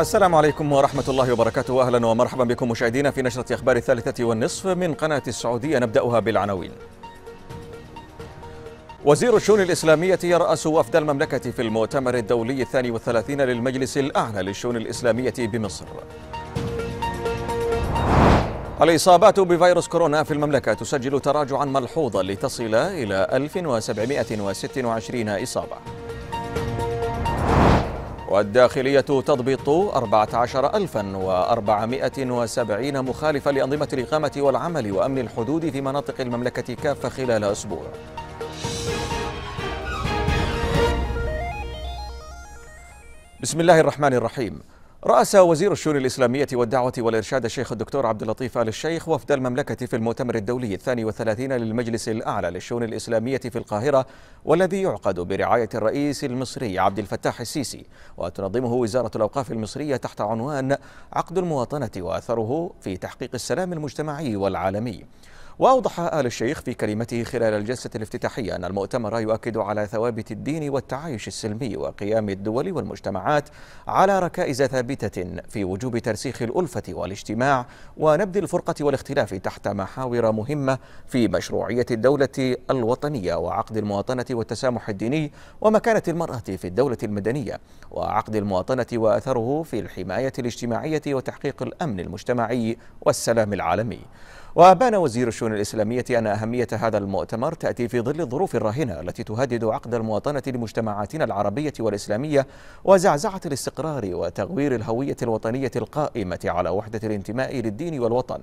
السلام عليكم ورحمة الله وبركاته أهلا ومرحبا بكم مشاهدينا في نشرة أخبار الثالثة والنصف من قناة السعودية نبدأها بالعناوين وزير الشؤون الإسلامية يرأس وفد المملكة في المؤتمر الدولي الثاني والثلاثين للمجلس الأعلى للشؤون الإسلامية بمصر الإصابات بفيروس كورونا في المملكة تسجل تراجعا ملحوظا لتصل إلى 1726 إصابة والداخلية تضبط 14470 مخالفة لأنظمة الإقامة والعمل وأمن الحدود في مناطق المملكة كافة خلال أسبوع بسم الله الرحمن الرحيم رأس وزير الشؤون الإسلامية والدعوة والإرشاد الشيخ الدكتور عبد اللطيف آل الشيخ وفد المملكة في المؤتمر الدولي الثاني والثلاثين للمجلس الأعلى للشؤون الإسلامية في القاهرة والذي يعقد برعاية الرئيس المصري عبد الفتاح السيسي وتنظمه وزارة الأوقاف المصرية تحت عنوان عقد المواطنة وأثره في تحقيق السلام المجتمعي والعالمي وأوضح آل الشيخ في كلمته خلال الجلسة الافتتاحية أن المؤتمر يؤكد على ثوابت الدين والتعايش السلمي وقيام الدول والمجتمعات على ركائز ثابتة في وجوب ترسيخ الألفة والاجتماع ونبذ الفرقة والاختلاف تحت محاور مهمة في مشروعية الدولة الوطنية وعقد المواطنة والتسامح الديني ومكانة المرأة في الدولة المدنية وعقد المواطنة وأثره في الحماية الاجتماعية وتحقيق الأمن المجتمعي والسلام العالمي وأبان وزير الشؤون الإسلامية أن أهمية هذا المؤتمر تأتي في ظل الظروف الراهنة التي تهدد عقد المواطنة لمجتمعاتنا العربية والإسلامية وزعزعة الاستقرار وتغوير الهوية الوطنية القائمة على وحدة الانتماء للدين والوطن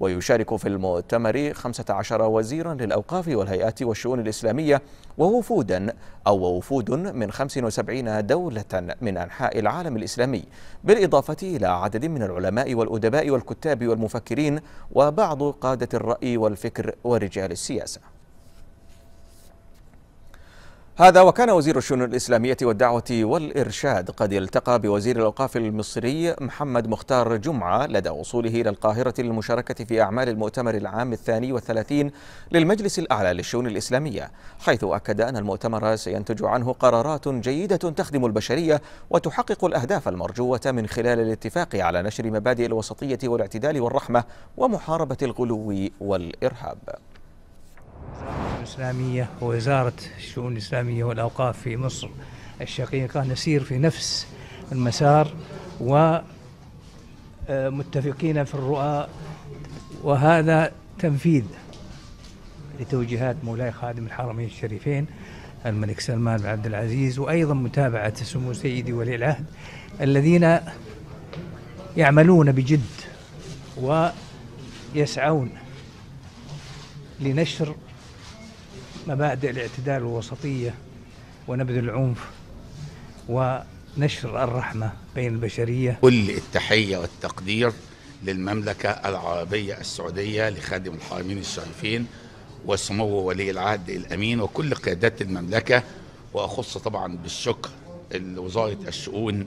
ويشارك في المؤتمر 15 وزيرا للأوقاف والهيئات والشؤون الإسلامية ووفودا أو وفود من 75 دولة من أنحاء العالم الإسلامي بالإضافة إلى عدد من العلماء والأدباء والكتاب والمفكرين وبعض قادة الرأي والفكر ورجال السياسة هذا وكان وزير الشؤون الإسلامية والدعوة والإرشاد قد التقى بوزير الأوقاف المصري محمد مختار جمعة لدى وصوله إلى القاهرة للمشاركة في أعمال المؤتمر العام الثاني والثلاثين للمجلس الأعلى للشؤون الإسلامية حيث أكد أن المؤتمر سينتج عنه قرارات جيدة تخدم البشرية وتحقق الأهداف المرجوة من خلال الاتفاق على نشر مبادئ الوسطية والاعتدال والرحمة ومحاربة الغلو والإرهاب الإسلامية ووزارة الشؤون الإسلامية والأوقاف في مصر الشقيقة نسير في نفس المسار ومتفقين آه، في الرؤى وهذا تنفيذ لتوجيهات مولاي خادم الحرمين الشريفين الملك سلمان بن عبد العزيز وأيضا متابعة سمو سيدي ولي العهد الذين يعملون بجد ويسعون لنشر مبادئ الاعتدال والوسطية ونبذ العنف ونشر الرحمة بين البشرية كل التحية والتقدير للمملكة العربية السعودية لخادم الحرمين الشريفين وسمو ولي العهد الأمين وكل قيادات المملكة وأخص طبعا بالشكر لوزارة الشؤون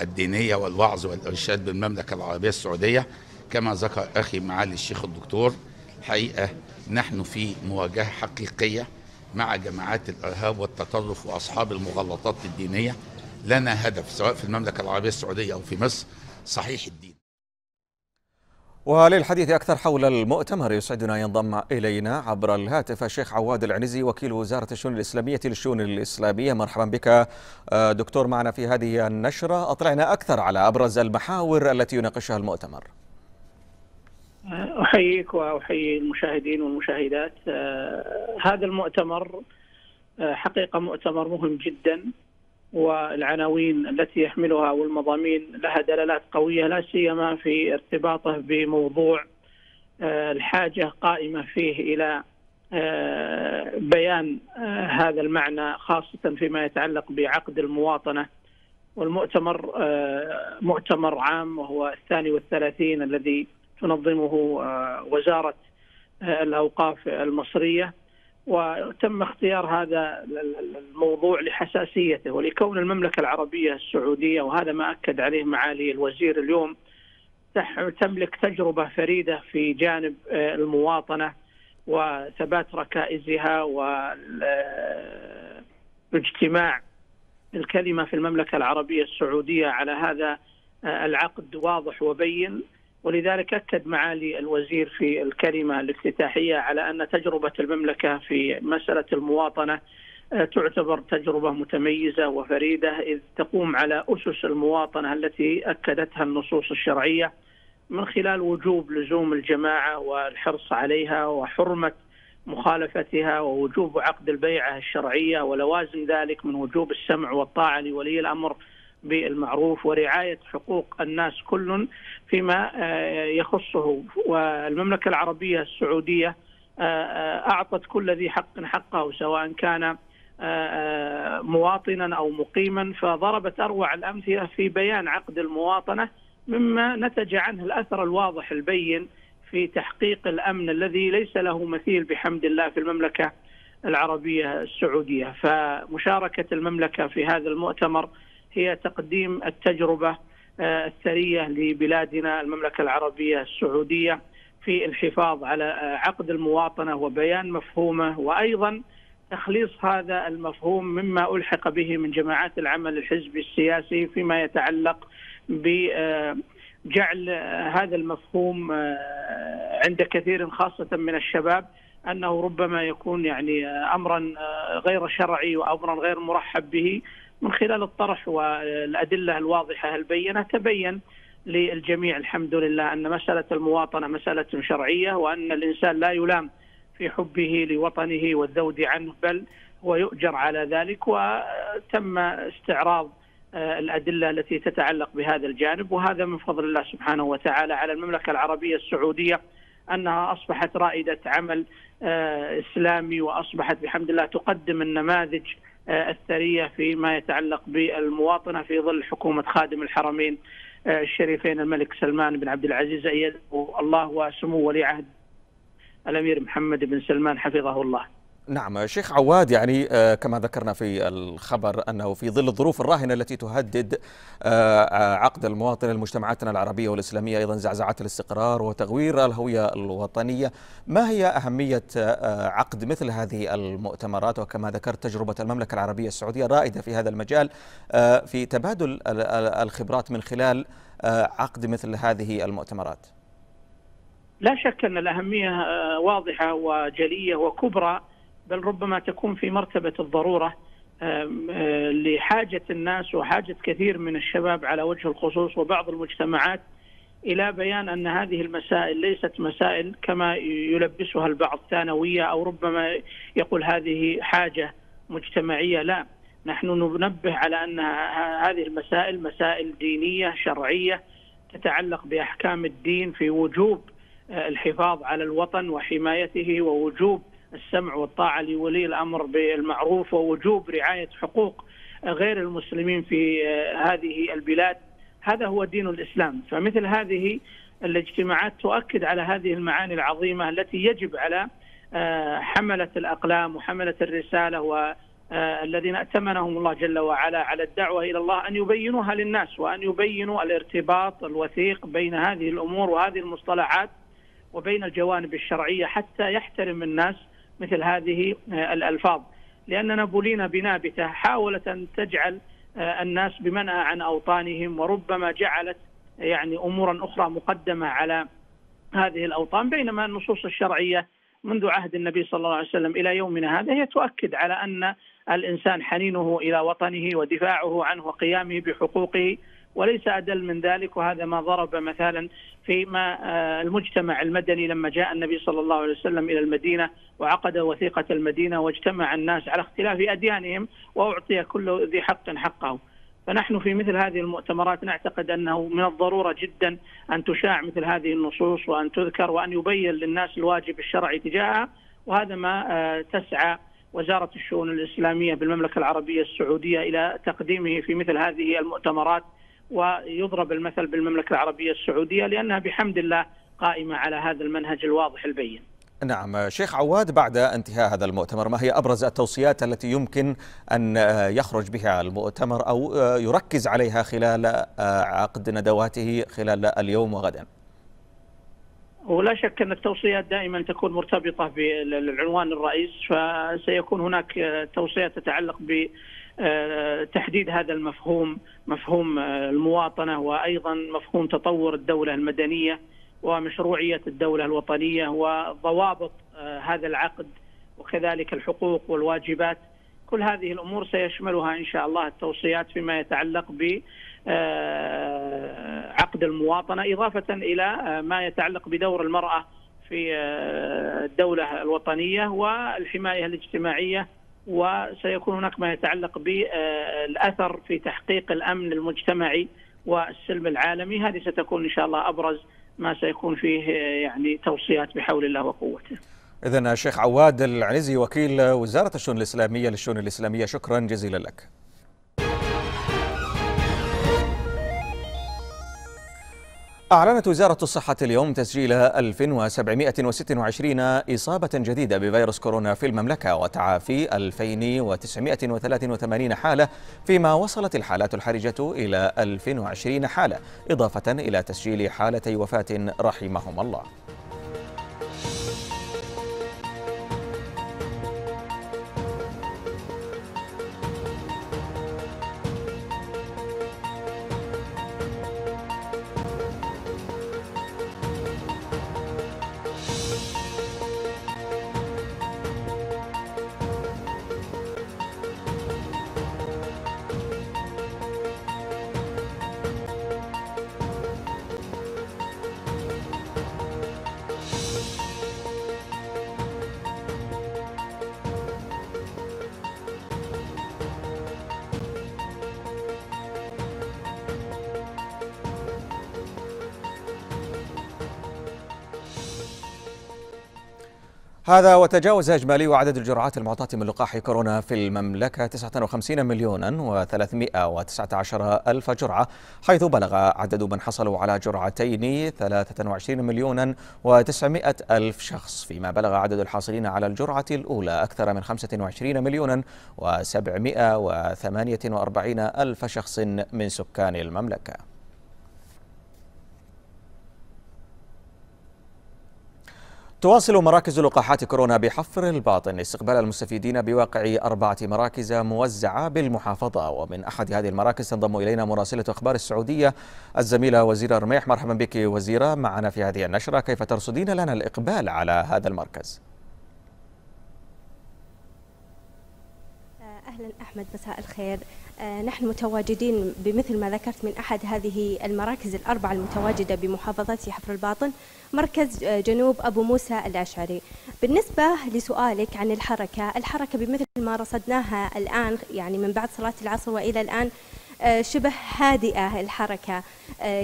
الدينية والوعظ والإرشاد بالمملكة العربية السعودية كما ذكر أخي معالي الشيخ الدكتور حقيقة نحن في مواجهة حقيقية مع جماعات الارهاب والتطرف واصحاب المغالطات الدينيه لنا هدف سواء في المملكه العربيه السعوديه او في مصر صحيح الدين. وللحديث اكثر حول المؤتمر يسعدنا ينضم الينا عبر الهاتف الشيخ عواد العنزي وكيل وزاره الشؤون الاسلاميه للشؤون الاسلاميه مرحبا بك آه، دكتور معنا في هذه النشره اطلعنا اكثر على ابرز المحاور التي يناقشها المؤتمر. احييك واحيي المشاهدين والمشاهدات آه، هذا المؤتمر آه، حقيقه مؤتمر مهم جدا والعناوين التي يحملها والمضامين لها دلالات قويه لا سيما في ارتباطه بموضوع آه، الحاجه قائمه فيه الى بيان هذا المعنى خاصه فيما يتعلق بعقد المواطنه والمؤتمر مؤتمر عام وهو الثاني والثلاثين الذي تنظمه آه، وزاره آه، الاوقاف المصريه وتم اختيار هذا الموضوع لحساسيته ولكون المملكه العربيه السعوديه وهذا ما اكد عليه معالي الوزير اليوم تملك تجربه فريده في جانب آه، المواطنه وثبات ركائزها والاجتماع الكلمه في المملكه العربيه السعوديه على هذا العقد واضح وبين ولذلك أكد معالي الوزير في الكلمة الافتتاحية على أن تجربة المملكة في مسألة المواطنة آه، تعتبر تجربة متميزة وفريدة إذ تقوم على أسس المواطنة التي أكدتها النصوص الشرعية من خلال وجوب لزوم الجماعة والحرص عليها وحرمة مخالفتها ووجوب عقد البيعة الشرعية ولوازم ذلك من وجوب السمع والطاعة لولي الأمر بالمعروف ورعاية حقوق الناس كل فيما آه، يخصه والمملكة العربية السعودية آه، آه، أعطت كل ذي حق حقه سواء كان مواطنا أو مقيما فضربت أروع الأمثلة في بيان عقد المواطنة مما نتج عنه الأثر الواضح البين في تحقيق الأمن الذي ليس له مثيل بحمد الله في المملكة العربية السعودية فمشاركة المملكة في هذا المؤتمر هي تقديم التجربه آه، الثريه لبلادنا المملكه العربيه السعوديه في الحفاظ على آه، عقد المواطنه وبيان مفهومه وايضا تخليص هذا المفهوم مما الحق به من جماعات العمل الحزبي السياسي فيما يتعلق بجعل آه، هذا المفهوم عند كثير خاصه من الشباب انه ربما يكون يعني امرا غير شرعي وامرا غير مرحب به من خلال الطرح والأدلة الواضحة البينة تبين للجميع الحمد لله أن مسألة المواطنة مسألة شرعية وأن الإنسان لا يلام في حبه لوطنه والذود عنه بل هو يؤجر على ذلك وتم استعراض الأدلة التي تتعلق بهذا الجانب وهذا من فضل الله سبحانه وتعالى على المملكة العربية السعودية أنها أصبحت رائدة عمل إسلامي وأصبحت بحمد الله تقدم النماذج آه، الثريه فيما يتعلق بالمواطنه في ظل حكومه خادم الحرمين آه، الشريفين الملك سلمان بن عبد العزيز ايده الله وسمو ولي عهد الامير محمد بن سلمان حفظه الله. نعم شيخ عواد يعني آه، كما ذكرنا في الخبر أنه في ظل الظروف الراهنة التي تهدد آه، عقد المواطن لمجتمعاتنا العربية والإسلامية أيضا زعزعة الاستقرار وتغوير الهوية الوطنية ما هي أهمية آه، عقد مثل هذه المؤتمرات وكما ذكرت تجربة المملكة العربية السعودية رائدة في هذا المجال في تبادل الخبرات من خلال عقد مثل هذه المؤتمرات لا شك أن الأهمية واضحة وجلية وكبرى بل ربما تكون في مرتبه الضروره لحاجه الناس وحاجه كثير من الشباب على وجه الخصوص وبعض المجتمعات الى بيان ان هذه المسائل ليست مسائل كما يلبسها البعض ثانويه او ربما يقول هذه حاجه مجتمعيه لا نحن ننبه على ان هذه المسائل مسائل دينيه شرعيه تتعلق باحكام الدين في وجوب آه، الحفاظ على الوطن وحمايته ووجوب السمع والطاعة لولي الأمر بالمعروف ووجوب رعاية حقوق غير المسلمين في آه، هذه البلاد هذا هو دين الإسلام فمثل هذه الاجتماعات تؤكد على هذه المعاني العظيمة التي يجب على آه، حملة الأقلام وحملة الرسالة و آه، الذين ائتمنهم الله جل وعلا على الدعوة إلى الله أن يبينوها للناس وأن يبينوا الارتباط الوثيق بين هذه الأمور وهذه المصطلحات وبين الجوانب الشرعية حتى يحترم الناس مثل هذه آه، الألفاظ لأن نابولينا بنابتة حاولت أن تجعل آه، الناس بمنأى عن أوطانهم وربما جعلت آه، يعني أمورا أخرى مقدمة على هذه الأوطان بينما النصوص الشرعية منذ عهد النبي صلى الله عليه وسلم إلى يومنا هذا هي تؤكد على أن الإنسان حنينه إلى وطنه ودفاعه عنه وقيامه بحقوقه وليس أدل من ذلك وهذا ما ضرب مثلا في ما آه، المجتمع المدني لما جاء النبي صلى الله عليه وسلم إلى المدينة وعقد وثيقة المدينة واجتمع الناس على اختلاف أديانهم وأعطي كل ذي حق حقه فنحن في مثل هذه المؤتمرات نعتقد انه من الضروره جدا ان تشاع مثل هذه النصوص وان تذكر وان يبين للناس الواجب الشرعي تجاهها وهذا ما آه، تسعى وزاره الشؤون الاسلاميه بالمملكه العربيه السعوديه الى تقديمه في مثل هذه المؤتمرات ويضرب المثل بالمملكة العربية السعودية لأنها بحمد الله قائمة على هذا المنهج الواضح البين نعم شيخ عواد بعد انتهاء هذا المؤتمر ما هي أبرز التوصيات التي يمكن أن يخرج بها المؤتمر أو يركز عليها خلال عقد ندواته خلال اليوم وغدا ولا شك أن التوصيات دائما تكون مرتبطة بالعنوان الرئيس فسيكون هناك توصيات تتعلق ب آه، تحديد هذا المفهوم مفهوم آه، المواطنه وايضا مفهوم تطور الدوله المدنيه ومشروعيه الدوله الوطنيه وضوابط آه، هذا العقد وكذلك الحقوق والواجبات كل هذه الامور سيشملها ان شاء الله التوصيات فيما يتعلق ب عقد المواطنه اضافه الى ما يتعلق بدور المراه في الدوله الوطنيه والحمايه الاجتماعيه وسيكون هناك ما يتعلق بالاثر في تحقيق الامن المجتمعي والسلم العالمي هذه ستكون ان شاء الله ابرز ما سيكون فيه يعني توصيات بحول الله وقوته. اذا الشيخ عواد العنزي وكيل وزاره الشؤون الاسلاميه للشؤون الاسلاميه شكرا جزيلا لك. أعلنت وزارة الصحة اليوم تسجيل 1726 إصابة جديدة بفيروس كورونا في المملكة وتعافي 2983 حالة فيما وصلت الحالات الحرجة إلى 2020 حالة إضافة إلى تسجيل حالتي وفاة رحمهم الله هذا وتجاوز إجمالي عدد الجرعات المعطاة من لقاح كورونا في المملكة 59 مليونا و319 ألف جرعة حيث بلغ عدد من حصلوا على جرعتين 23 مليونا و900 ألف شخص فيما بلغ عدد الحاصلين على الجرعة الأولى أكثر من 25 مليونا و748 ألف شخص من سكان المملكة تواصل مراكز لقاحات كورونا بحفر الباطن استقبال المستفيدين بواقع أربعة مراكز موزعة بالمحافظة ومن أحد هذه المراكز تنضم إلينا مراسلة أخبار السعودية الزميلة وزيرة رميح مرحبا بك وزيرة معنا في هذه النشرة كيف ترصدين لنا الإقبال على هذا المركز؟ أهلا أحمد مساء الخير آه، نحن متواجدين بمثل ما ذكرت من أحد هذه المراكز الأربعة المتواجدة بمحافظة حفر الباطن مركز آه، جنوب أبو موسى الأشعري بالنسبة لسؤالك عن الحركة الحركة بمثل ما رصدناها الآن يعني من بعد صلاة العصر وإلى الآن آه، شبه هادئة الحركة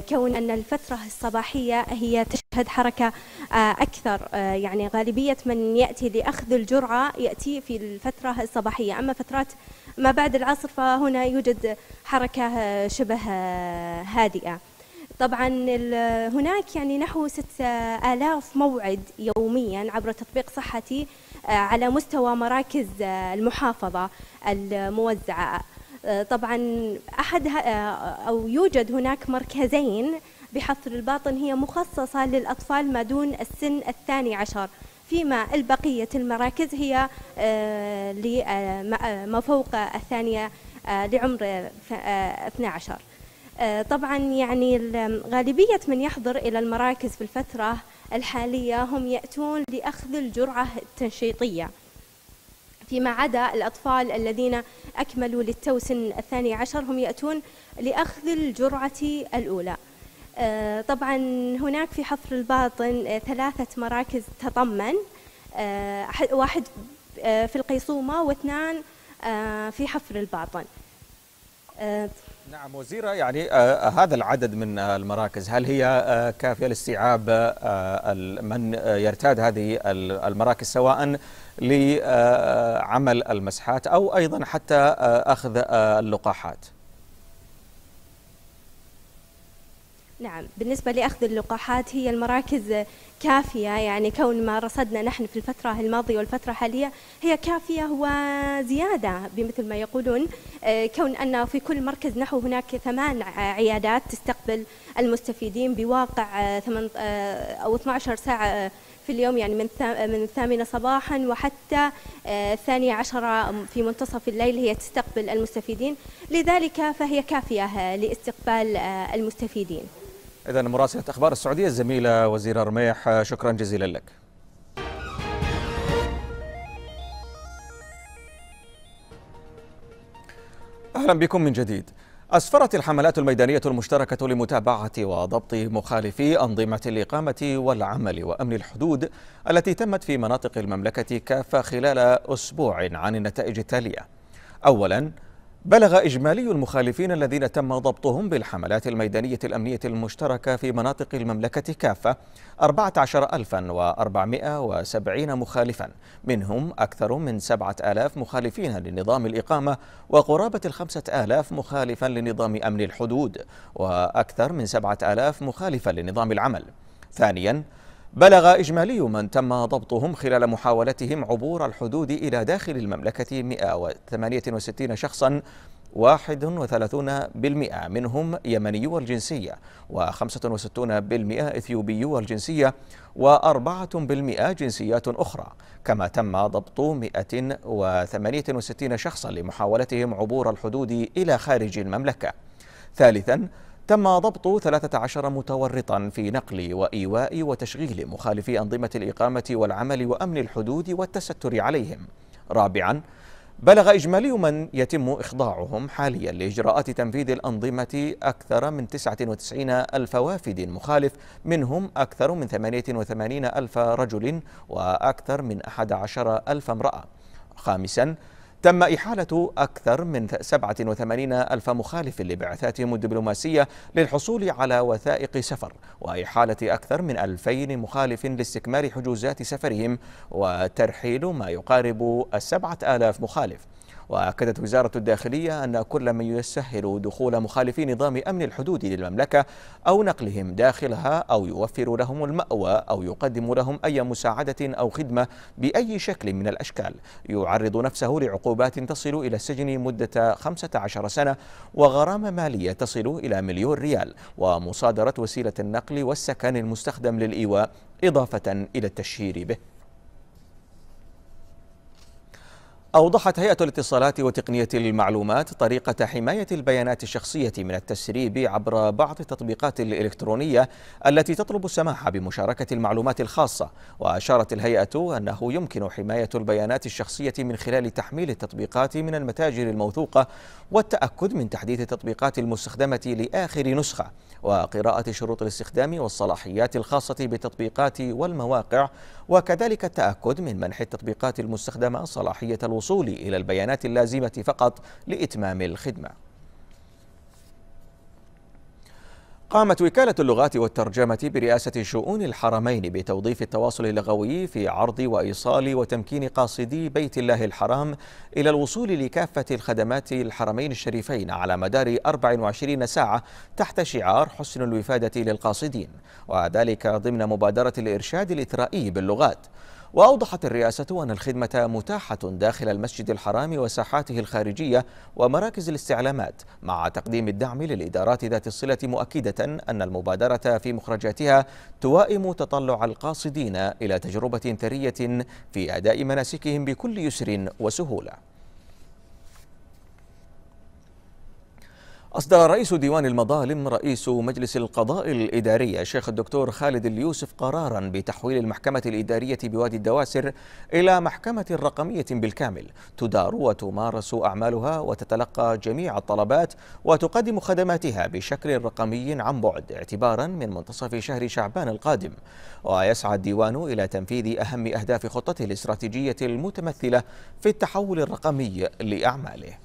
كون أن الفترة الصباحية هي تشهد حركة أكثر يعني غالبية من يأتي لأخذ الجرعة يأتي في الفترة الصباحية أما فترات ما بعد العصر فهنا يوجد حركة شبه هادئة طبعا هناك يعني نحو ستة آلاف موعد يوميا عبر تطبيق صحتي آه، على مستوى مراكز المحافظة الموزعة آه، طبعا أحد آه، أو يوجد هناك مركزين بحفر الباطن هي مخصصة للأطفال ما دون السن الثاني عشر فيما البقية المراكز هي آه، آه، آه، ما فوق الثانية لعمر 12 طبعا يعني غالبية من يحضر إلى المراكز في الفترة الحالية هم يأتون لأخذ الجرعة التنشيطية فيما عدا الأطفال الذين أكملوا للتوسن الثاني عشر هم يأتون لأخذ الجرعة الأولى آه، طبعا هناك في حفر الباطن آه، ثلاثة مراكز تطمن آه، واحد في القيصومة واثنان في حفر الباطن نعم وزيرة يعني هذا العدد من المراكز هل هي كافية لاستيعاب من يرتاد هذه المراكز سواء لعمل المسحات أو أيضا حتى أخذ اللقاحات؟ نعم بالنسبة لأخذ اللقاحات هي المراكز كافية يعني كون ما رصدنا نحن في الفترة الماضية والفترة الحالية هي كافية وزيادة بمثل ما يقولون آه، كون أن في كل مركز نحو هناك ثمان عيادات تستقبل المستفيدين بواقع آه، ثمان آه، أو 12 ساعة في اليوم يعني من من الثامنة صباحا وحتى الثانية عشرة في منتصف الليل هي تستقبل المستفيدين لذلك فهي كافية لاستقبال المستفيدين إذا مراسلة أخبار السعودية الزميلة وزيرة رميح شكرا جزيلا لك أهلا بكم من جديد أسفرت الحملات الميدانية المشتركة لمتابعة وضبط مخالفي أنظمة الإقامة والعمل وأمن الحدود التي تمت في مناطق المملكة كافة خلال أسبوع عن النتائج التالية أولاً بلغ إجمالي المخالفين الذين تم ضبطهم بالحملات الميدانية الأمنية المشتركة في مناطق المملكة كافة 14470 مخالفا منهم أكثر من 7000 مخالفين لنظام الإقامة وقرابة ال 5000 مخالفا لنظام أمن الحدود وأكثر من 7000 مخالفا لنظام العمل ثانيا بلغ إجمالي من تم ضبطهم خلال محاولتهم عبور الحدود إلى داخل المملكة 168 شخصا 31% منهم يمني الجنسية و65% إثيوبي الجنسية و4% جنسيات أخرى كما تم ضبط 168 شخصا لمحاولتهم عبور الحدود إلى خارج المملكة ثالثا تم ضبط 13 متورطا في نقل وإيواء وتشغيل مخالفي أنظمة الإقامة والعمل وأمن الحدود والتستر عليهم رابعا بلغ إجمالي من يتم إخضاعهم حاليا لإجراءات تنفيذ الأنظمة أكثر من 99 ألف وافد مخالف منهم أكثر من 88 ألف رجل وأكثر من 11 ألف امرأة خامسا تم إحالة أكثر من 87 ألف مخالف لبعثاتهم الدبلوماسية للحصول على وثائق سفر وإحالة أكثر من 2000 مخالف لاستكمال حجوزات سفرهم وترحيل ما يقارب السبعة آلاف مخالف وأكدت وزارة الداخلية أن كل من يسهل دخول مخالفي نظام أمن الحدود للمملكة أو نقلهم داخلها أو يوفر لهم المأوى أو يقدم لهم أي مساعدة أو خدمة بأي شكل من الأشكال يعرض نفسه لعقوبات تصل إلى السجن مدة 15 سنة وغرامة مالية تصل إلى مليون ريال ومصادرة وسيلة النقل والسكن المستخدم للإيواء إضافة إلى التشهير به أوضحت هيئة الاتصالات وتقنية المعلومات طريقة حماية البيانات الشخصية من التسريب عبر بعض التطبيقات الإلكترونية التي تطلب السماح بمشاركة المعلومات الخاصة وأشارت الهيئة أنه يمكن حماية البيانات الشخصية من خلال تحميل التطبيقات من المتاجر الموثوقة والتأكد من تحديث التطبيقات المستخدمة لآخر نسخة وقراءة شروط الاستخدام والصلاحيات الخاصة بالتطبيقات والمواقع وكذلك التأكد من منح التطبيقات المستخدمة صلاحية الوصول إلى البيانات اللازمة فقط لإتمام الخدمة قامت وكالة اللغات والترجمة برئاسة شؤون الحرمين بتوظيف التواصل اللغوي في عرض وإيصال وتمكين قاصدي بيت الله الحرام إلى الوصول لكافة الخدمات الحرمين الشريفين على مدار 24 ساعة تحت شعار حسن الوفادة للقاصدين وذلك ضمن مبادرة الإرشاد الإثرائي باللغات وأوضحت الرئاسة أن الخدمة متاحة داخل المسجد الحرام وساحاته الخارجية ومراكز الاستعلامات مع تقديم الدعم للإدارات ذات الصلة مؤكدة أن المبادرة في مخرجاتها توائم تطلع القاصدين إلى تجربة ثرية في أداء مناسكهم بكل يسر وسهولة أصدر رئيس ديوان المظالم رئيس مجلس القضاء الإداري الشيخ الدكتور خالد اليوسف قرارا بتحويل المحكمة الإدارية بوادي الدواسر إلى محكمة رقمية بالكامل تدار وتمارس أعمالها وتتلقى جميع الطلبات وتقدم خدماتها بشكل رقمي عن بعد اعتبارا من منتصف شهر شعبان القادم ويسعى الديوان إلى تنفيذ أهم أهداف خطته الاستراتيجية المتمثلة في التحول الرقمي لأعماله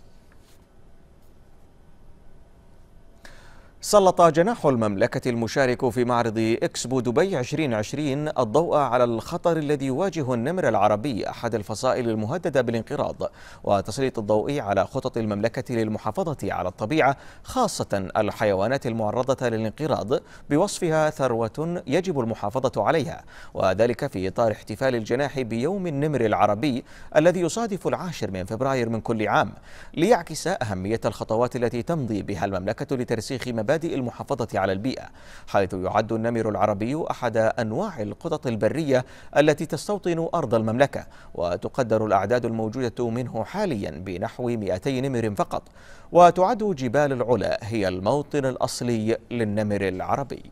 سلط جناح المملكة المشارك في معرض إكسبو دبي 2020 الضوء على الخطر الذي يواجه النمر العربي أحد الفصائل المهددة بالانقراض وتسليط الضوء على خطط المملكة للمحافظة على الطبيعة خاصة الحيوانات المعرضة للانقراض بوصفها ثروة يجب المحافظة عليها وذلك في إطار احتفال الجناح بيوم النمر العربي الذي يصادف العاشر من فبراير من كل عام ليعكس أهمية الخطوات التي تمضي بها المملكة لترسيخ مبادئ مبادئ المحافظة على البيئة حيث يعد النمر العربي أحد أنواع القطط البرية التي تستوطن أرض المملكة وتقدر الأعداد الموجودة منه حاليا بنحو 200 نمر فقط وتعد جبال العلا هي الموطن الأصلي للنمر العربي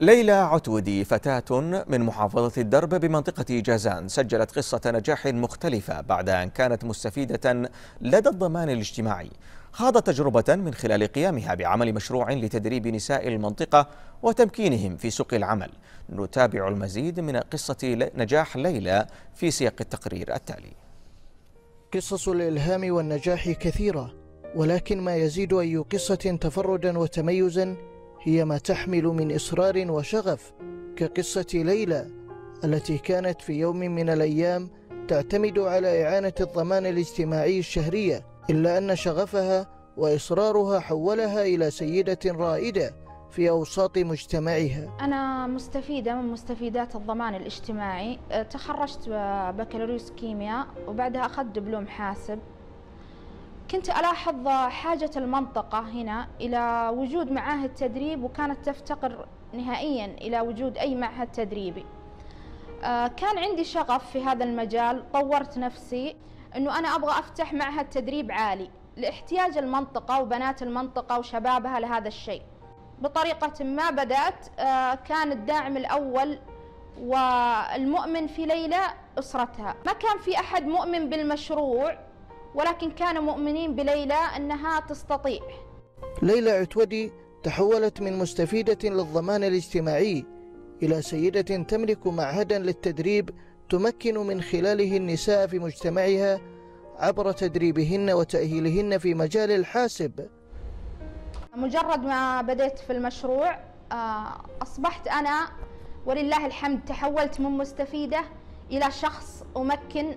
ليلى عتودي فتاة من محافظة الدرب بمنطقة جازان سجلت قصة نجاح مختلفة بعد أن كانت مستفيدة لدى الضمان الاجتماعي خاض تجربة من خلال قيامها بعمل مشروع لتدريب نساء المنطقة وتمكينهم في سوق العمل نتابع المزيد من قصة نجاح ليلى في سياق التقرير التالي قصص الإلهام والنجاح كثيرة ولكن ما يزيد أي قصة تفردا وتميزا هي ما تحمل من إصرار وشغف كقصة ليلى التي كانت في يوم من الأيام تعتمد على إعانة الضمان الاجتماعي الشهرية إلا أن شغفها وإصرارها حولها إلى سيدة رائدة في أوساط مجتمعها أنا مستفيدة من مستفيدات الضمان الاجتماعي أه، تخرجت بكالوريوس كيمياء وبعدها أخذت دبلوم حاسب كنت ألاحظ حاجة المنطقة هنا إلى وجود معاهد تدريب وكانت تفتقر نهائيا إلى وجود أي معهد تدريبي أه، كان عندي شغف في هذا المجال طورت نفسي أنه أنا أبغى أفتح معها التدريب عالي لاحتياج المنطقة وبنات المنطقة وشبابها لهذا الشيء بطريقة ما بدأت آه، كان الداعم الأول والمؤمن في ليلى أسرتها ما كان في أحد مؤمن بالمشروع ولكن كانوا مؤمنين بليلى أنها تستطيع ليلى عتودي تحولت من مستفيدة للضمان الاجتماعي إلى سيدة تملك معهدا للتدريب تمكن من خلاله النساء في مجتمعها عبر تدريبهن وتأهيلهن في مجال الحاسب مجرد ما بدأت في المشروع آه، أصبحت أنا ولله الحمد تحولت من مستفيدة إلى شخص أمكن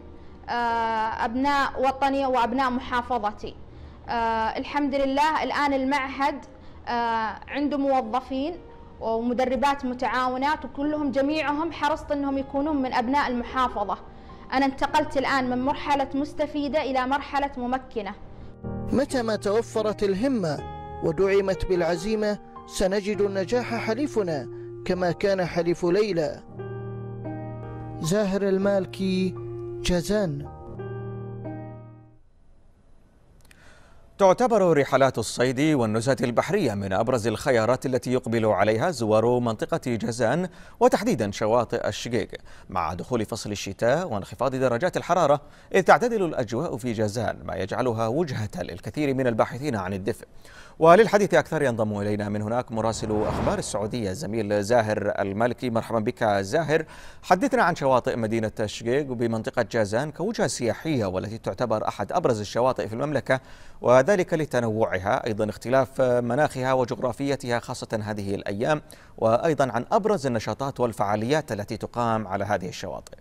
آه، أبناء وطني وأبناء محافظتي آه، الحمد لله الآن المعهد عنده موظفين ومدربات متعاونات وكلهم جميعهم حرصت أنهم يكونون من أبناء المحافظة أنا انتقلت الآن من مرحلة مستفيدة إلى مرحلة ممكنة متى ما توفرت الهمة ودعمت بالعزيمة سنجد النجاح حليفنا كما كان حليف ليلى زاهر المالكي جازان تعتبر رحلات الصيد والنزهة البحرية من أبرز الخيارات التي يقبل عليها زوار منطقة جازان وتحديدا شواطئ الشقيق مع دخول فصل الشتاء وانخفاض درجات الحرارة إذ تعتدل الأجواء في جازان ما يجعلها وجهة للكثير من الباحثين عن الدفء وللحديث أكثر ينضم إلينا من هناك مراسل أخبار السعودية الزميل زاهر المالكي مرحبا بك زاهر حدثنا عن شواطئ مدينة الشقيق بمنطقة جازان كوجهة سياحية والتي تعتبر أحد أبرز الشواطئ في المملكة وذلك لتنوعها أيضا اختلاف مناخها وجغرافيتها خاصة هذه الأيام وأيضا عن أبرز النشاطات والفعاليات التي تقام على هذه الشواطئ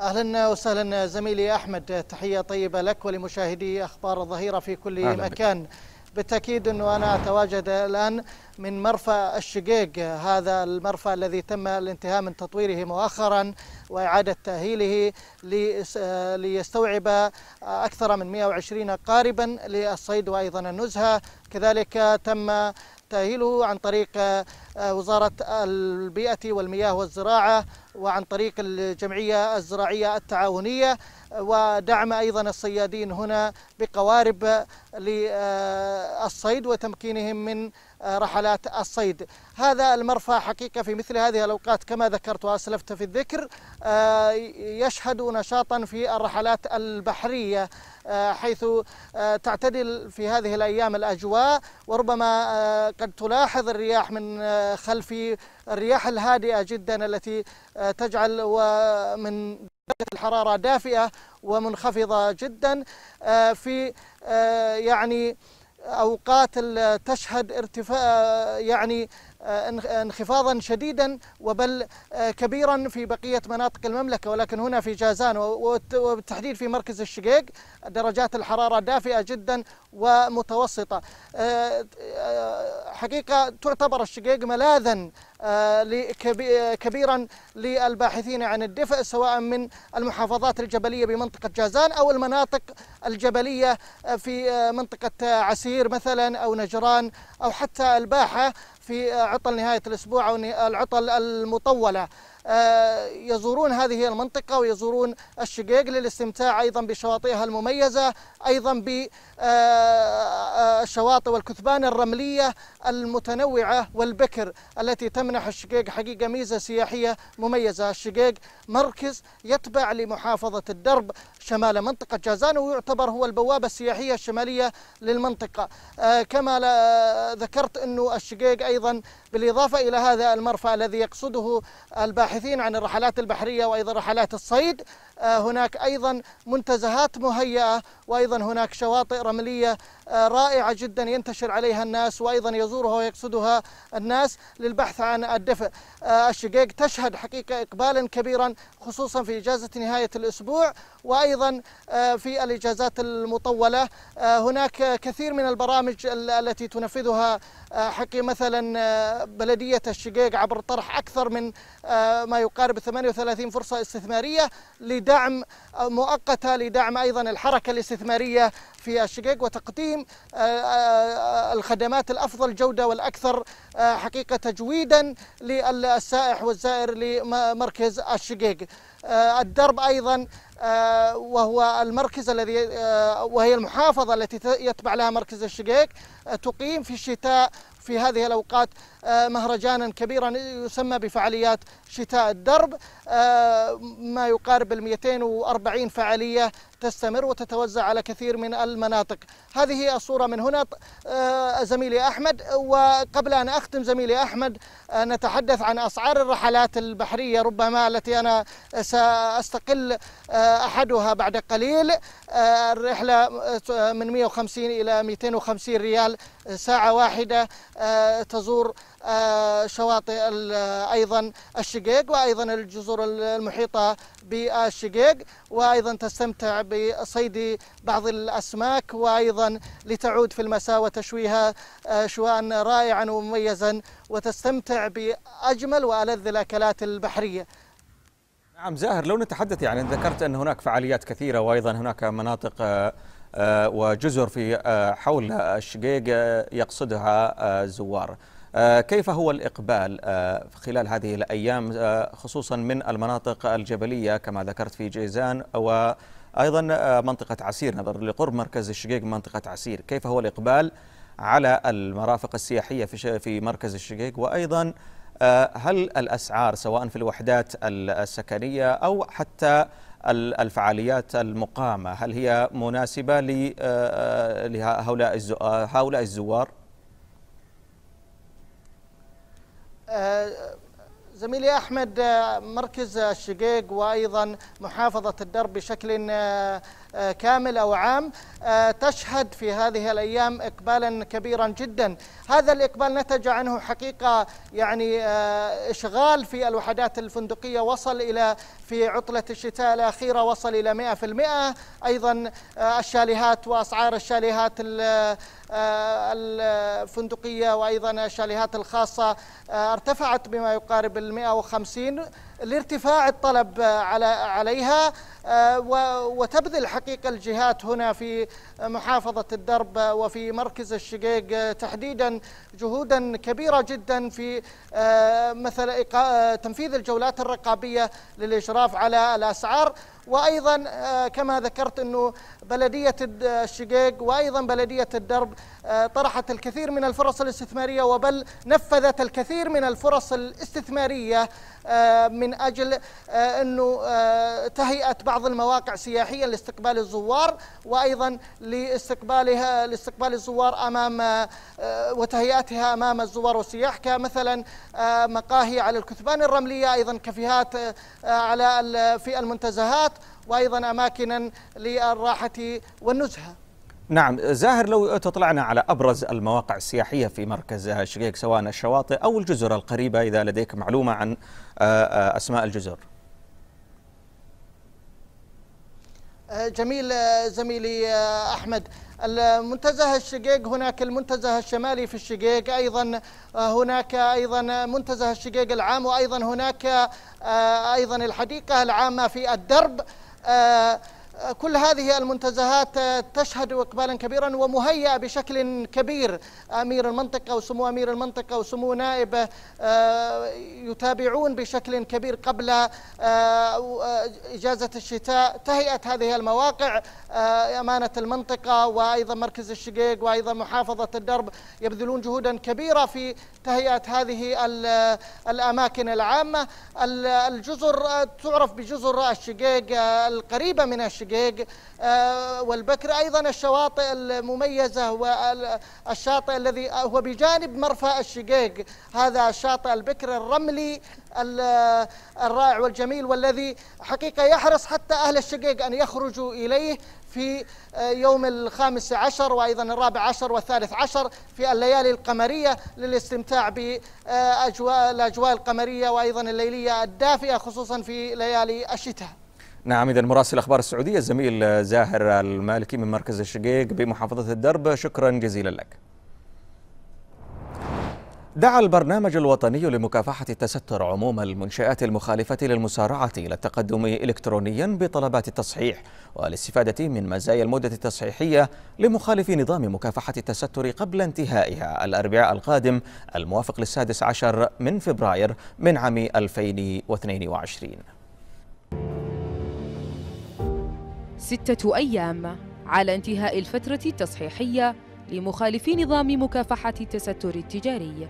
اهلا وسهلا زميلي احمد تحيه طيبه لك ولمشاهدي اخبار الظهيره في كل مكان بك. بالتأكيد أنه أنا أتواجد الآن من مرفأ الشقيق هذا المرفأ الذي تم الانتهاء من تطويره مؤخرا وإعادة تأهيله ليستوعب أكثر من 120 قاربا للصيد وأيضا النزهة كذلك تم تأهيله عن طريق وزارة البيئة والمياه والزراعة وعن طريق الجمعية الزراعية التعاونية ودعم أيضا الصيادين هنا بقوارب للصيد وتمكينهم من آه، رحلات الصيد هذا المرفأ حقيقة في مثل هذه الأوقات كما ذكرت وأسلفت في الذكر آه، يشهد نشاطا في الرحلات البحرية آه، حيث تعتدل في هذه الأيام الأجواء وربما قد تلاحظ الرياح من خلف الرياح الهادئة جدا التي تجعل ومن درجة الحرارة دافئة ومنخفضة جدا في يعني اوقات تشهد ارتفاع يعني آه، انخفاضا شديدا وبل آه، كبيرا في بقية مناطق المملكة ولكن هنا في جازان وبالتحديد في مركز الشقيق درجات الحرارة دافئة جدا ومتوسطة آه، حقيقة تعتبر الشقيق ملاذا كبيرا للباحثين عن الدفء سواء من المحافظات الجبلية بمنطقة جازان أو المناطق الجبلية في منطقة عسير مثلا أو نجران أو حتى الباحة في عطل نهاية الأسبوع أو العطل المطولة آه، يزورون هذه المنطقة ويزورون الشقيق للاستمتاع أيضا بشواطئها المميزة أيضا بالشواطئ آه، آه، والكثبان الرملية المتنوعة والبكر التي تمنح الشقيق حقيقة ميزة سياحية مميزة الشقيق مركز يتبع لمحافظة الدرب شمال منطقة جازان ويعتبر هو البوابة السياحية الشمالية للمنطقة كما ذكرت أنه الشقيق أيضا بالإضافة إلى هذا المرفأ الذي يقصده الباحث الباحثين عن الرحلات البحرية وأيضا رحلات الصيد آه، هناك أيضا منتزهات مهيئة وأيضا هناك شواطئ رملية آه، رائعة جدا ينتشر عليها الناس وأيضا يزورها ويقصدها الناس للبحث عن الدفء آه، الشقيق تشهد حقيقة إقبالا كبيرا خصوصا في إجازة نهاية الأسبوع وأيضا في الإجازات المطولة هناك كثير من البرامج التي تنفذها حقي مثلا بلدية الشقيق عبر طرح أكثر من ما يقارب 38 فرصة استثمارية دعم مؤقتة لدعم أيضا الحركة الاستثمارية في الشقيق وتقديم آه، آه، الخدمات الأفضل جودة والأكثر آه، حقيقة تجويدا للسائح والزائر لمركز الشقيق الدرب أيضا وهو المركز الذي وهي المحافظة التي يتبع لها مركز الشقيق تقيم في الشتاء في هذه الأوقات آه، مهرجانا كبيرا يسمى بفعاليات شتاء الدرب آه، ما يقارب ال 240 فعالية تستمر وتتوزع على كثير من المناطق هذه الصورة من هنا آه، زميلي أحمد وقبل أن أختم زميلي أحمد نتحدث عن أسعار الرحلات البحرية ربما التي أنا سأستقل أحدها بعد قليل الرحلة من 150 إلى 250 ريال ساعة واحدة تزور آه، شواطئ آه، ايضا الشقيق وايضا الجزر المحيطه بالشقيق وايضا تستمتع بصيد بعض الاسماك وايضا لتعود في المساء وتشويها آه، شواء رائعا ومميزا وتستمتع باجمل والذ الاكلات البحريه. نعم زاهر لو نتحدث يعني ذكرت ان هناك فعاليات كثيره وايضا هناك مناطق وجزر في حول الشقيق يقصدها الزوار آه، كيف هو الإقبال آه، خلال هذه الأيام آه، خصوصا من المناطق الجبلية كما ذكرت في جيزان وأيضا منطقة عسير نظرا لقرب مركز الشقيق منطقة عسير كيف هو الإقبال على المرافق السياحية في مركز الشقيق وأيضا هل الأسعار سواء في الوحدات السكنية أو حتى الفعاليات المقامة هل هي مناسبة لهؤلاء الزوار؟ آه، زميلي احمد آه، مركز الشقيق وايضا محافظه الدرب بشكل آه، آه، كامل أو عام آه، تشهد في هذه الأيام إقبالا كبيرا جدا هذا الإقبال نتج عنه حقيقة يعني آه، إشغال في الوحدات الفندقية وصل إلى في عطلة الشتاء الأخيرة وصل إلى 100% أيضا الشاليهات وأسعار الشاليهات الفندقية وأيضا الشاليهات الخاصة ارتفعت بما يقارب ال 150 لارتفاع الطلب على عليها آه، وتبذل حقيقة الجهات هنا في محافظة الدرب وفي مركز الشقيق آه، تحديدا جهودا كبيرة جدا في آه، مثل تنفيذ الجولات الرقابية للإشراف على الأسعار وايضا آه، كما ذكرت انه بلديه الشقيق وايضا بلديه الدرب آه، طرحت الكثير من الفرص الاستثماريه وبل نفذت الكثير من الفرص الاستثماريه آه، من اجل انه تهيئه بعض المواقع سياحيه لاستقبال الزوار وايضا لاستقبالها لاستقبال الزوار امام وتهيئتها امام الزوار والسياح كمثلا مقاهي على الكثبان الرمليه ايضا كافيهات على في المنتزهات وأيضا أماكنا للراحة والنزهة نعم زاهر لو تطلعنا على أبرز المواقع السياحية في مركز شقيق سواء الشواطئ أو الجزر القريبة إذا لديك معلومة عن آه، آه، أسماء الجزر آه، جميل زميلي أحمد المنتزه الشقيق هناك المنتزه الشمالي في الشقيق ايضا آه، هناك ايضا منتزه الشقيق العام وايضا هناك آه، ايضا الحديقه العامه في الدرب آه، كل هذه المنتزهات تشهد اقبالا كبيرا ومهيئه بشكل كبير امير المنطقه وسمو امير المنطقه وسمو نائب آه، يتابعون بشكل كبير قبل آه، اجازه الشتاء تهيئه هذه المواقع آه، امانه المنطقه وايضا مركز الشقيق وايضا محافظه الدرب يبذلون جهودا كبيره في تهيئه هذه الاماكن العامه الجزر تعرف بجزر الشقيق القريبه من الشقيق شقيق آه، والبكر أيضا الشواطئ المميزة والشاطئ الذي هو بجانب مرفأ الشقيق هذا الشاطئ البكر الرملي الرائع والجميل والذي حقيقة يحرص حتى أهل الشقيق أن يخرجوا إليه في آه، يوم الخامس عشر وأيضا الرابع عشر والثالث عشر في الليالي القمرية للاستمتاع بأجواء الأجواء القمرية وأيضا الليلية الدافئة خصوصا في ليالي الشتاء نعم إذا مراسل أخبار السعودية الزميل زاهر المالكي من مركز الشقيق بمحافظة الدرب شكرا جزيلا لك دعا البرنامج الوطني لمكافحة التستر عموم المنشآت المخالفة للمسارعة إلى التقدم إلكترونيا بطلبات التصحيح والاستفادة من مزايا المدة التصحيحية لمخالفي نظام مكافحة التستر قبل انتهائها الأربعاء القادم الموافق للسادس عشر من فبراير من عام 2022 ستة أيام على انتهاء الفترة التصحيحية لمخالفي نظام مكافحة التستر التجاري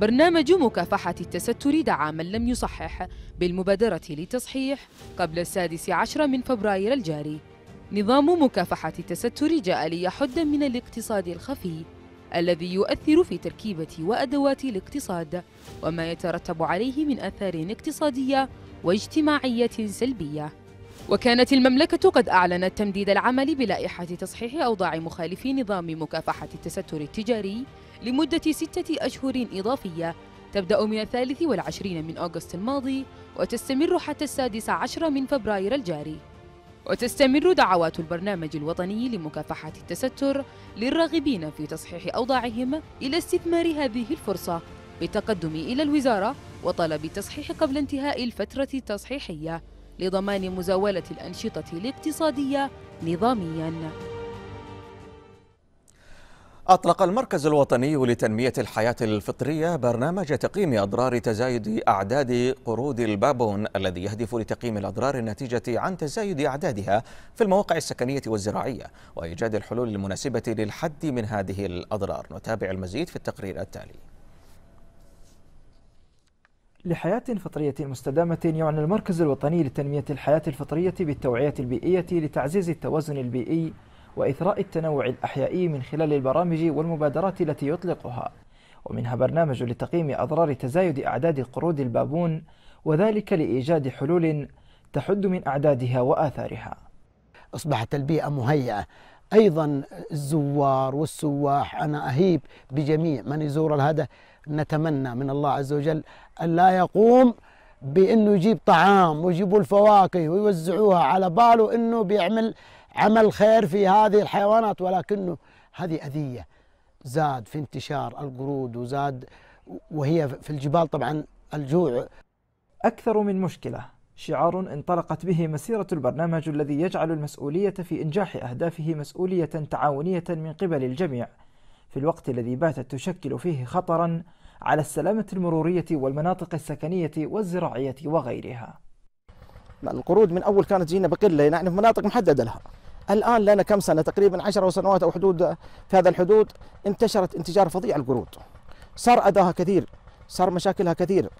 برنامج مكافحة التستر دعا من لم يصحح بالمبادرة للتصحيح قبل السادس عشر من فبراير الجاري نظام مكافحة التستر جاء ليحد من الاقتصاد الخفي الذي يؤثر في تركيبة وأدوات الاقتصاد وما يترتب عليه من آثار اقتصادية واجتماعية سلبية وكانت المملكة قد أعلنت تمديد العمل بلائحة تصحيح أوضاع مخالفي نظام مكافحة التستر التجاري لمدة ستة أشهر إضافية تبدأ من الثالث والعشرين من أغسطس الماضي وتستمر حتى السادس عشر من فبراير الجاري وتستمر دعوات البرنامج الوطني لمكافحة التستر للراغبين في تصحيح أوضاعهم إلى استثمار هذه الفرصة بالتقدم إلى الوزارة وطلب التصحيح قبل انتهاء الفترة التصحيحية لضمان مزاولة الأنشطة الاقتصادية نظامياً أطلق المركز الوطني لتنمية الحياة الفطرية برنامج تقييم أضرار تزايد أعداد قرود البابون الذي يهدف لتقييم الأضرار الناتجة عن تزايد أعدادها في المواقع السكنية والزراعية وإيجاد الحلول المناسبة للحد من هذه الأضرار نتابع المزيد في التقرير التالي لحياة فطرية مستدامة يعنى المركز الوطني لتنمية الحياة الفطرية بالتوعية البيئية لتعزيز التوازن البيئي وإثراء التنوع الأحيائي من خلال البرامج والمبادرات التي يطلقها ومنها برنامج لتقييم أضرار تزايد أعداد قرود البابون وذلك لإيجاد حلول تحد من أعدادها وآثارها أصبحت البيئة مهيئة أيضا الزوار والسواح أنا أهيب بجميع من يزور هذا نتمنى من الله عز وجل أن لا يقوم بأنه يجيب طعام ويجيبوا الفواكه ويوزعوها على باله أنه بيعمل عمل خير في هذه الحيوانات ولكنه هذه أذية زاد في انتشار القرود وزاد وهي في الجبال طبعا الجوع أكثر من مشكلة شعار انطلقت به مسيرة البرنامج الذي يجعل المسؤولية في إنجاح أهدافه مسؤولية تعاونية من قبل الجميع، في الوقت الذي باتت تشكل فيه خطرًا على السلامة المرورية والمناطق السكنية والزراعية وغيرها. القرود من أول كانت جينا بقلة يعني في مناطق محددة لها. الآن لنا كم سنة تقريبا عشر سنوات أو حدود في هذا الحدود انتشرت انتشار فظيع القرود. صار أذاها كثير، صار مشاكلها كثير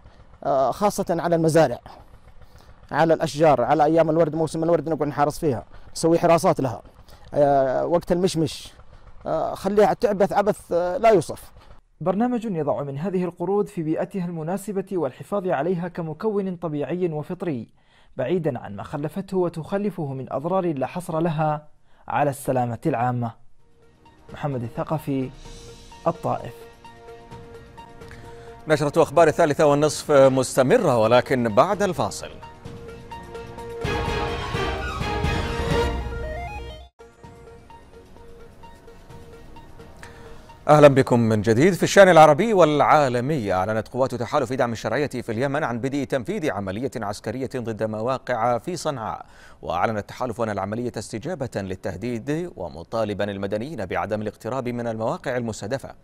آه، خاصة على المزارع. على الاشجار على ايام الورد موسم الورد نقعد نحارس فيها نسوي حراسات لها آه، وقت المشمش آه، خليها تعبث عبث آه، لا يوصف برنامج يضع من هذه القرود في بيئتها المناسبة والحفاظ عليها كمكون طبيعي وفطري بعيدا عن ما خلفته وتخلفه من أضرار لا حصر لها على السلامة العامة محمد الثقفي الطائف نشرة أخبار الثالثة والنصف مستمرة ولكن بعد الفاصل أهلا بكم من جديد في الشان العربي والعالمي أعلنت قوات تحالف دعم الشرعية في اليمن عن بدء تنفيذ عملية عسكرية ضد مواقع في صنعاء وأعلن التحالف أن العملية استجابة للتهديد ومطالبا المدنيين بعدم الاقتراب من المواقع المستهدفة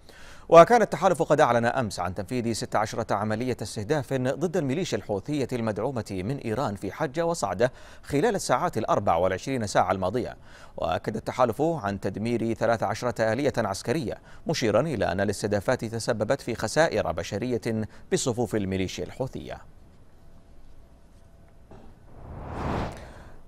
وكان التحالف قد أعلن أمس عن تنفيذ 16 عملية استهداف ضد الميليشيا الحوثية المدعومة من إيران في حجة وصعدة خلال الساعات الأربع والعشرين ساعة الماضية وأكد التحالف عن تدمير 13 آلية عسكرية مشيرا إلى أن الاستهدافات تسببت في خسائر بشرية بصفوف الميليشيا الحوثية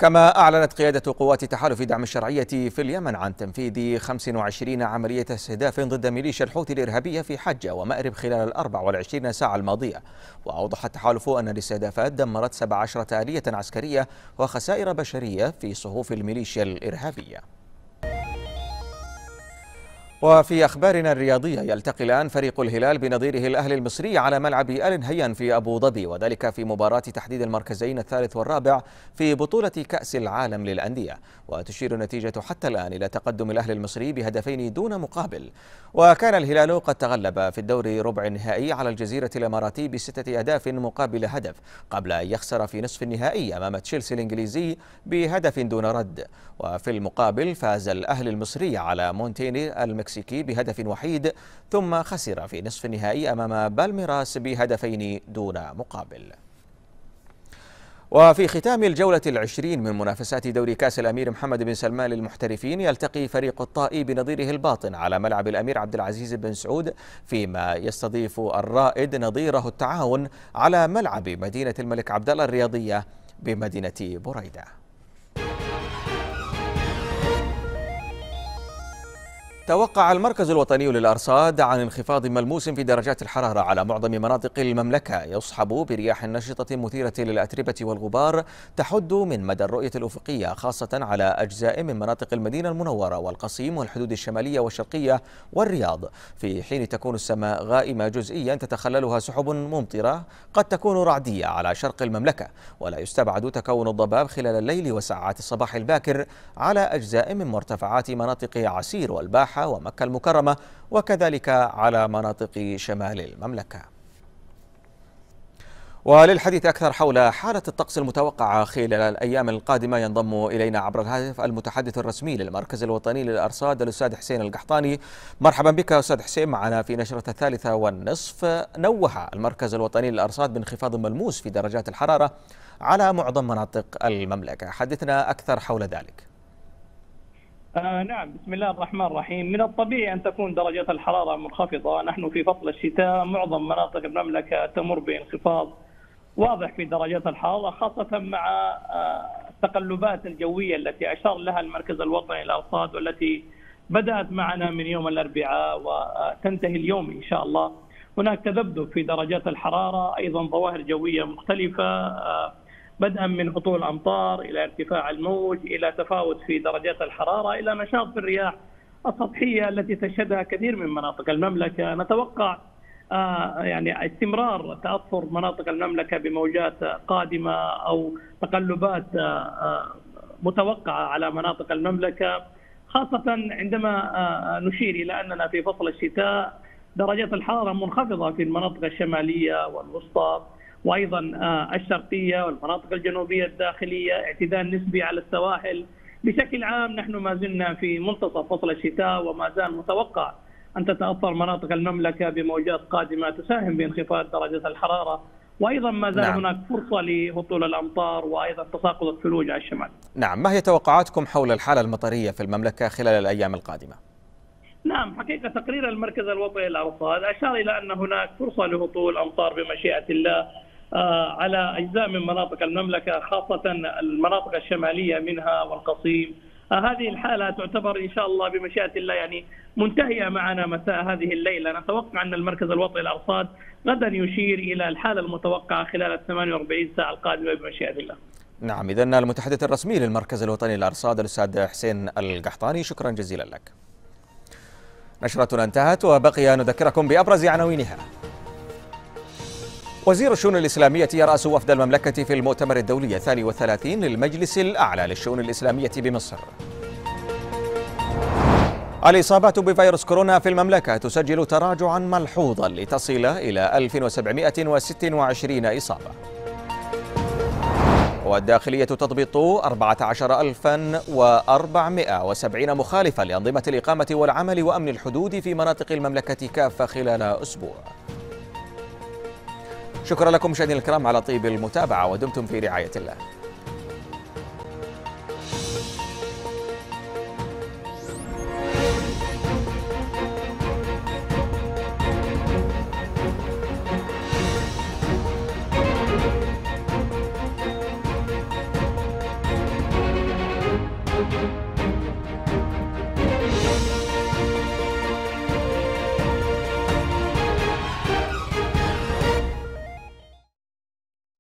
كما أعلنت قيادة قوات تحالف دعم الشرعية في اليمن عن تنفيذ 25 عملية استهداف ضد ميليشيا الحوثي الإرهابية في حجة ومأرب خلال ال 24 ساعة الماضية وأوضح التحالف أن الاستهدافات دمرت 17 آلية عسكرية وخسائر بشرية في صفوف الميليشيا الإرهابية وفي أخبارنا الرياضية يلتقي الآن فريق الهلال بنظيره الأهلي المصري على ملعب آل هيان في أبو ظبي وذلك في مباراة تحديد المركزين الثالث والرابع في بطولة كأس العالم للأندية وتشير النتيجة حتى الآن إلى تقدم الأهلي المصري بهدفين دون مقابل وكان الهلال قد تغلب في الدور ربع النهائي على الجزيرة الإماراتي بستة أهداف مقابل هدف قبل أن يخسر في نصف النهائي أمام تشيلسي الإنجليزي بهدف دون رد وفي المقابل فاز الأهلي المصري على مونتيني المكسيكي المكسيكي بهدف وحيد ثم خسر في نصف النهائي أمام بالميراس بهدفين دون مقابل وفي ختام الجولة العشرين من منافسات دوري كاس الأمير محمد بن سلمان للمحترفين يلتقي فريق الطائي بنظيره الباطن على ملعب الأمير عبد العزيز بن سعود فيما يستضيف الرائد نظيره التعاون على ملعب مدينة الملك عبدالله الرياضية بمدينة بريده توقع المركز الوطني للأرصاد عن انخفاض ملموس في درجات الحرارة على معظم مناطق المملكة يصحب برياح نشطة مثيرة للأتربة والغبار تحد من مدى الرؤية الأفقية خاصة على أجزاء من مناطق المدينة المنورة والقصيم والحدود الشمالية والشرقية والرياض في حين تكون السماء غائمة جزئيا تتخللها سحب ممطرة قد تكون رعدية على شرق المملكة ولا يستبعد تكون الضباب خلال الليل وساعات الصباح الباكر على أجزاء من مرتفعات مناطق عسير والباحة ومكة المكرمة وكذلك على مناطق شمال المملكة وللحديث أكثر حول حالة الطقس المتوقعة خلال الأيام القادمة ينضم إلينا عبر الهاتف المتحدث الرسمي للمركز الوطني للأرصاد الأستاذ حسين القحطاني مرحبا بك أستاذ حسين معنا في نشرة الثالثة والنصف نوه المركز الوطني للأرصاد بانخفاض ملموس في درجات الحرارة على معظم مناطق المملكة حدثنا أكثر حول ذلك آه نعم بسم الله الرحمن الرحيم من الطبيعي أن تكون درجات الحرارة منخفضة نحن في فصل الشتاء معظم مناطق المملكة تمر بانخفاض واضح في درجات الحرارة خاصة مع آه التقلبات الجوية التي أشار لها المركز الوطني للأرصاد والتي بدأت معنا من يوم الأربعاء وتنتهي اليوم إن شاء الله هناك تذبذب في درجات الحرارة أيضا ظواهر جوية مختلفة آه بدءا من هطول الامطار الى ارتفاع الموج الى تفاوت في درجات الحراره الى نشاط في الرياح السطحيه التي تشهدها كثير من مناطق المملكه نتوقع آه، يعني استمرار تاثر مناطق المملكه بموجات قادمه او تقلبات آه، آه، متوقعه على مناطق المملكه خاصه عندما نشير الى اننا في فصل الشتاء درجات الحراره منخفضه في المناطق الشماليه والوسطى وايضا آه، الشرقيه والمناطق الجنوبيه الداخليه، اعتدال نسبي على السواحل، بشكل عام نحن ما زلنا في منتصف فصل الشتاء وما زال متوقع ان تتاثر مناطق المملكه بموجات قادمه تساهم بانخفاض درجه الحراره وايضا ما زال نعم. هناك فرصه لهطول الامطار وايضا تساقط الثلوج على الشمال. نعم، ما هي توقعاتكم حول الحاله المطريه في المملكه خلال الايام القادمه؟ نعم حقيقه تقرير المركز الوطني للارصاد اشار الى ان هناك فرصه لهطول امطار بمشيئه الله آه، على اجزاء من مناطق المملكه خاصه المناطق الشماليه منها والقصيم آه، هذه الحاله تعتبر ان شاء الله بمشيئه الله يعني منتهيه معنا مساء هذه الليله نتوقع ان المركز الوطني للارصاد غدا يشير الى الحاله المتوقعه خلال ال 48 ساعه القادمه بمشيئه الله نعم اذا المتحدث الرسمي للمركز الوطني للارصاد الاستاذ حسين القحطاني شكرا جزيلا لك نشرتنا انتهت وبقي نذكركم بابرز عناوينها وزير الشؤون الإسلامية يرأس وفد المملكة في المؤتمر الدولي الثاني والثلاثين للمجلس الأعلى للشؤون الإسلامية بمصر الإصابات بفيروس كورونا في المملكة تسجل تراجعا ملحوظا لتصل إلى 1726 إصابة والداخلية تضبط 14470 مخالفا لأنظمة الإقامة والعمل وأمن الحدود في مناطق المملكة كافة خلال أسبوع شكرا لكم مشاهدينا الكرام على طيب المتابعة ودمتم في رعاية الله